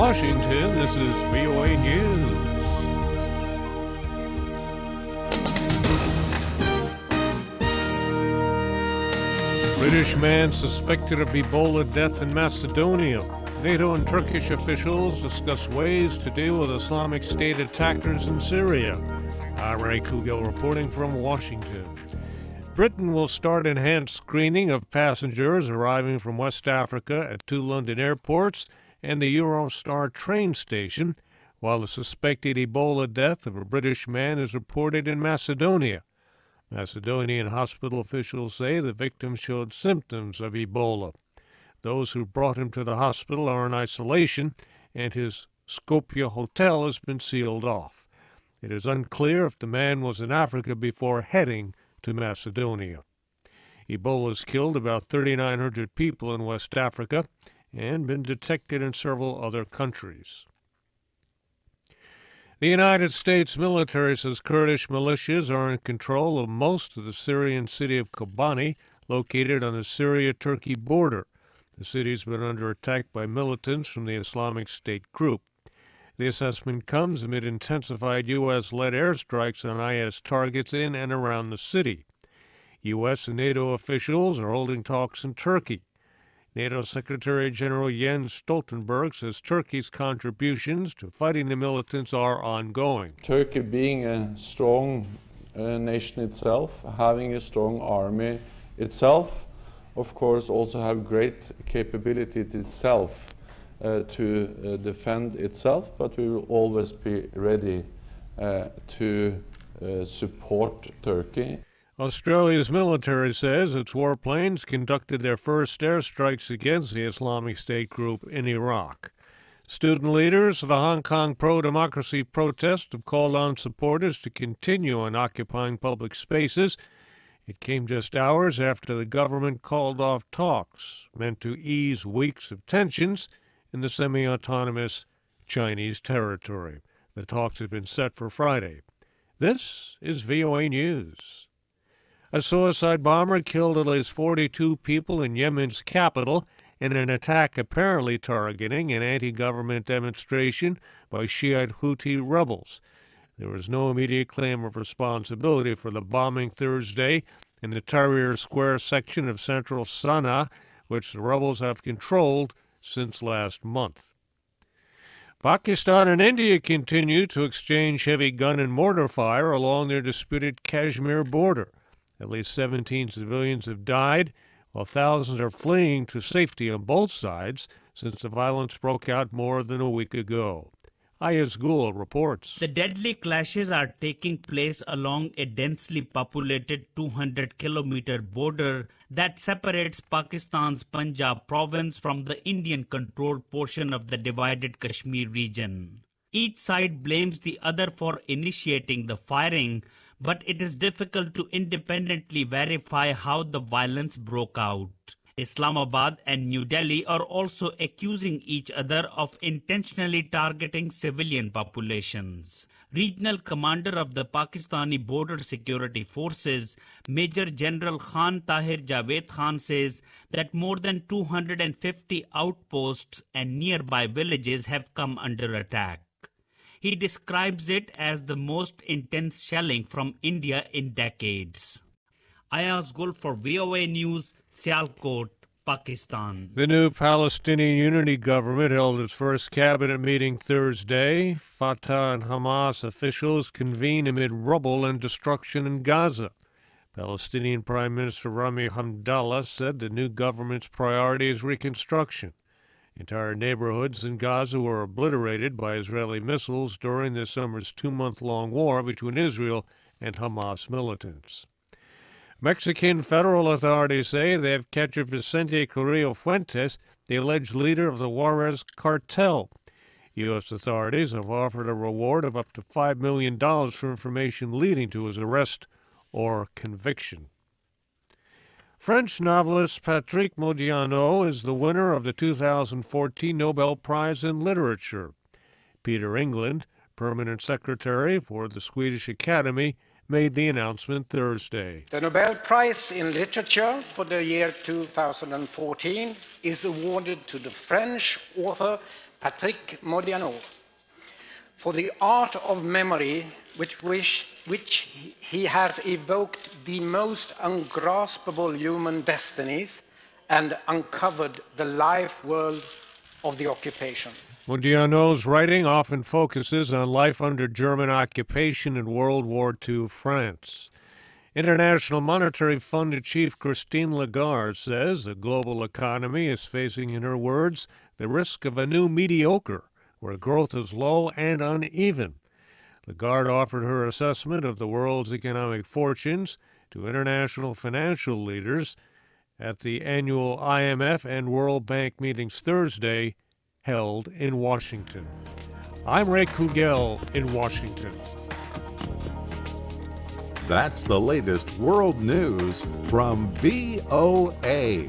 Washington, this is VOA News. British man suspected of Ebola death in Macedonia. NATO and Turkish officials discuss ways to deal with Islamic State attackers in Syria. Ira Kugel reporting from Washington. Britain will start enhanced screening of passengers arriving from West Africa at two London airports and the Eurostar train station, while the suspected Ebola death of a British man is reported in Macedonia. Macedonian hospital officials say the victim showed symptoms of Ebola. Those who brought him to the hospital are in isolation, and his Skopje hotel has been sealed off. It is unclear if the man was in Africa before heading to Macedonia. Ebola has killed about 3,900 people in West Africa and been detected in several other countries. The United States military says Kurdish militias are in control of most of the Syrian city of Kobani, located on the Syria Turkey border. The city's been under attack by militants from the Islamic State group. The assessment comes amid intensified U.S. led airstrikes on IS targets in and around the city. U.S. and NATO officials are holding talks in Turkey. NATO Secretary General Jens Stoltenberg says Turkey's contributions to fighting the militants are ongoing. Turkey, being a strong uh, nation itself, having a strong army itself, of course, also have great capability itself uh, to uh, defend itself, but we will always be ready uh, to uh, support Turkey. Australia's military says its warplanes conducted their first airstrikes against the Islamic State group in Iraq. Student leaders of the Hong Kong pro democracy protest have called on supporters to continue on occupying public spaces. It came just hours after the government called off talks meant to ease weeks of tensions in the semi autonomous Chinese territory. The talks had been set for Friday. This is VOA News. A suicide bomber killed at least 42 people in Yemen's capital in an attack apparently targeting an anti government demonstration by Shiite Houthi rebels. There was no immediate claim of responsibility for the bombing Thursday in the Tahrir Square section of central Sana'a, which the rebels have controlled since last month. Pakistan and India continue to exchange heavy gun and mortar fire along their disputed Kashmir border. At least 17 civilians have died, while thousands are fleeing to safety on both sides since the violence broke out more than a week ago. Ayaz Gul reports. The deadly clashes are taking place along a densely populated 200 kilometer border that separates Pakistan's Punjab province from the Indian controlled portion of the divided Kashmir region. Each side blames the other for initiating the firing, but it is difficult to independently verify how the violence broke out. Islamabad and New Delhi are also accusing each other of intentionally targeting civilian populations. Regional Commander of the Pakistani Border Security Forces, Major General Khan Tahir Javed Khan says that more than 250 outposts and nearby villages have come under attack. He describes it as the most intense shelling from India in decades. Ayaz Gul for VOA News, Sialkot, Pakistan. The new Palestinian unity government held its first cabinet meeting Thursday. Fatah and Hamas officials convene amid rubble and destruction in Gaza. Palestinian Prime Minister Rami Hamdallah said the new government's priority is reconstruction. Entire neighborhoods in Gaza were obliterated by Israeli missiles during this summer's two month long war between Israel and Hamas militants. Mexican federal authorities say they have captured Vicente Carrillo Fuentes, the alleged leader of the Juarez cartel. U.S. authorities have offered a reward of up to $5 million for information leading to his arrest or conviction. French novelist Patrick Modiano is the winner of the 2014 Nobel Prize in Literature. Peter England, permanent secretary for the Swedish Academy, made the announcement Thursday. The Nobel Prize in Literature for the year 2014 is awarded to the French author Patrick Modiano for the art of memory which, wish, which he has evoked the most ungraspable human destinies and uncovered the life world of the occupation. Modiano's writing often focuses on life under German occupation in World War II France. International Monetary Fund Chief Christine Lagarde says the global economy is facing, in her words, the risk of a new mediocre where growth is low and uneven. Lagarde offered her assessment of the world's economic fortunes to international financial leaders at the annual IMF and World Bank meetings Thursday held in Washington. I'm Ray Kugel in Washington. That's the latest world news from VOA.